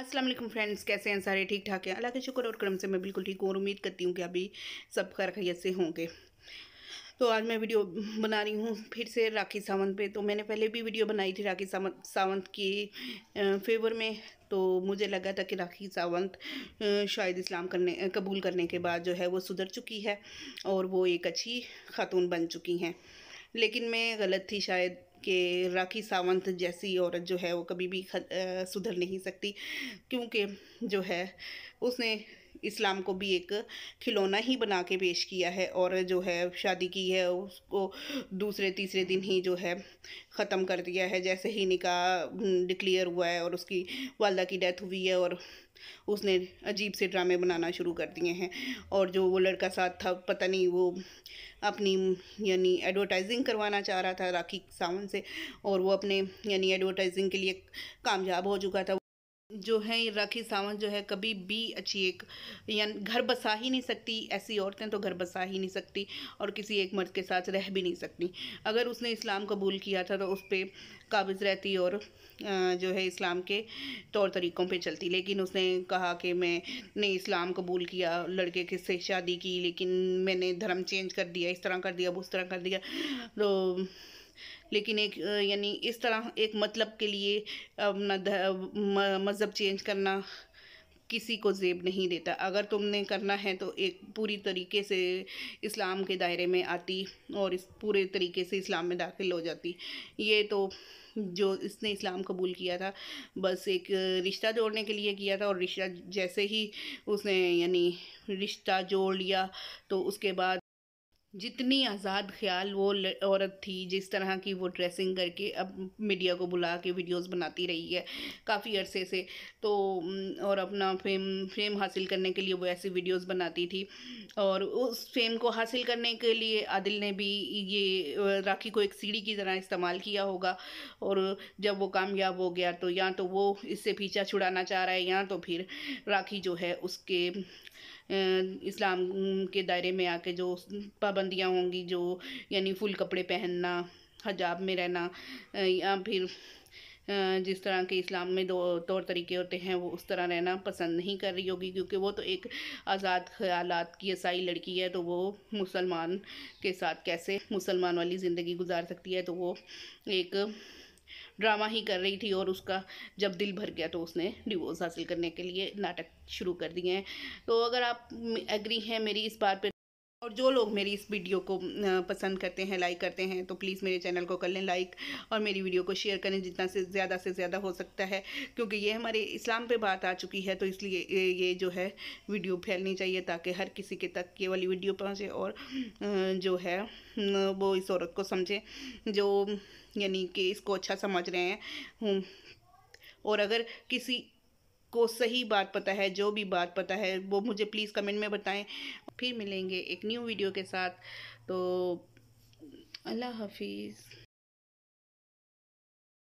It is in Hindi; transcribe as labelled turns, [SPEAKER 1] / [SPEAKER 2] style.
[SPEAKER 1] असलम फ्रेंड्स कैसे हैं सारे ठीक ठाक हैं अल्लाह के शुक्र और क्रम से मैं बिल्कुल ठीक हूँ और उम्मीद करती हूँ कि अभी सब खैर खैरियत से होंगे तो आज मैं वीडियो बना रही हूँ फिर से राखी सावंत पे तो मैंने पहले भी वीडियो बनाई थी राखी सावंत सावंत की फेवर में तो मुझे लगा था कि राखी सावंत शायद इस्लाम करने कबूल करने के बाद जो है वो सुधर चुकी है और वो एक अच्छी खातून बन चुकी हैं लेकिन मैं गलत थी शायद कि राखी सावंत जैसी औरत जो है वो कभी भी सुधर नहीं सकती क्योंकि जो है उसने इस्लाम को भी एक खिलौना ही बना के पेश किया है और जो है शादी की है उसको दूसरे तीसरे दिन ही जो है ख़त्म कर दिया है जैसे ही निकाह डिक्लेयर हम्म, हुआ है और उसकी वालदा की डेथ हुई है और उसने अजीब से ड्रामे बनाना शुरू कर दिए हैं और जो वो लड़का साथ था पता नहीं वो अपनी यानी एडवर्टाइजिंग करवाना चाह रहा था राखी सावन से और वो अपने यानी एडवर्टाइजिंग के लिए कामयाब हो चुका था जो है राखी सावंत जो है कभी भी अच्छी एक यानी घर बसा ही नहीं सकती ऐसी औरतें तो घर बसा ही नहीं सकती और किसी एक मर्द के साथ रह भी नहीं सकती अगर उसने इस्लाम कबूल किया था तो उस पर काबिज़ रहती और जो है इस्लाम के तौर तरीक़ों पे चलती लेकिन उसने कहा कि मैंने इस्लाम कबूल किया लड़के के से शादी की लेकिन मैंने धर्म चेंज कर दिया इस तरह कर दिया उस तरह कर दिया तो लेकिन एक यानी इस तरह एक मतलब के लिए अपना मज़हब चेंज करना किसी को जेब नहीं देता अगर तुमने करना है तो एक पूरी तरीके से इस्लाम के दायरे में आती और इस पूरे तरीके से इस्लाम में दाखिल हो जाती ये तो जो इसने इस्लाम कबूल किया था बस एक रिश्ता जोड़ने के लिए किया था और रिश्ता जैसे ही उसने यानी रिश्ता जोड़ लिया तो उसके बाद जितनी आज़ाद ख्याल वो औरत थी जिस तरह की वो ड्रेसिंग करके अब मीडिया को बुला के वीडियोस बनाती रही है काफ़ी अरसे से तो और अपना फेम फेम हासिल करने के लिए वो ऐसी वीडियोस बनाती थी और उस फेम को हासिल करने के लिए आदिल ने भी ये राखी को एक सीढ़ी की तरह इस्तेमाल किया होगा और जब वो कामयाब हो गया तो या तो वो इससे पीछा छुड़ाना चाह रहा है या तो फिर राखी जो है उसके इस्लाम के दायरे में आके जो पाबंद पाबंदियाँ होंगी जो यानी फुल कपड़े पहनना हजाब में रहना या फिर जिस तरह के इस्लाम में दो तौर तरीके होते हैं वो उस तरह रहना पसंद नहीं कर रही होगी क्योंकि वो तो एक आज़ाद ख्याल की ईसाई लड़की है तो वो मुसलमान के साथ कैसे मुसलमान वाली ज़िंदगी गुजार सकती है तो वो एक ड्रामा ही कर रही थी और उसका जब दिल भर गया तो उसने डिवोर्स हासिल करने के लिए नाटक शुरू कर दिए हैं तो अगर आप एग्री हैं मेरी इस बात पर और जो लोग मेरी इस वीडियो को पसंद करते हैं लाइक करते हैं तो प्लीज़ मेरे चैनल को कर लें लाइक और मेरी वीडियो को शेयर करें जितना से ज़्यादा से ज़्यादा हो सकता है क्योंकि ये हमारे इस्लाम पे बात आ चुकी है तो इसलिए ये जो है वीडियो फैलनी चाहिए ताकि हर किसी के तक ये वाली वीडियो पहुँचे और जो है वो इस औरत को समझें जो यानी कि इसको अच्छा समझ रहे हैं हम्म, और अगर किसी को सही बात पता है जो भी बात पता है वो मुझे प्लीज़ कमेंट में बताएं फिर मिलेंगे एक न्यू वीडियो के साथ तो अल्लाह हाफिज़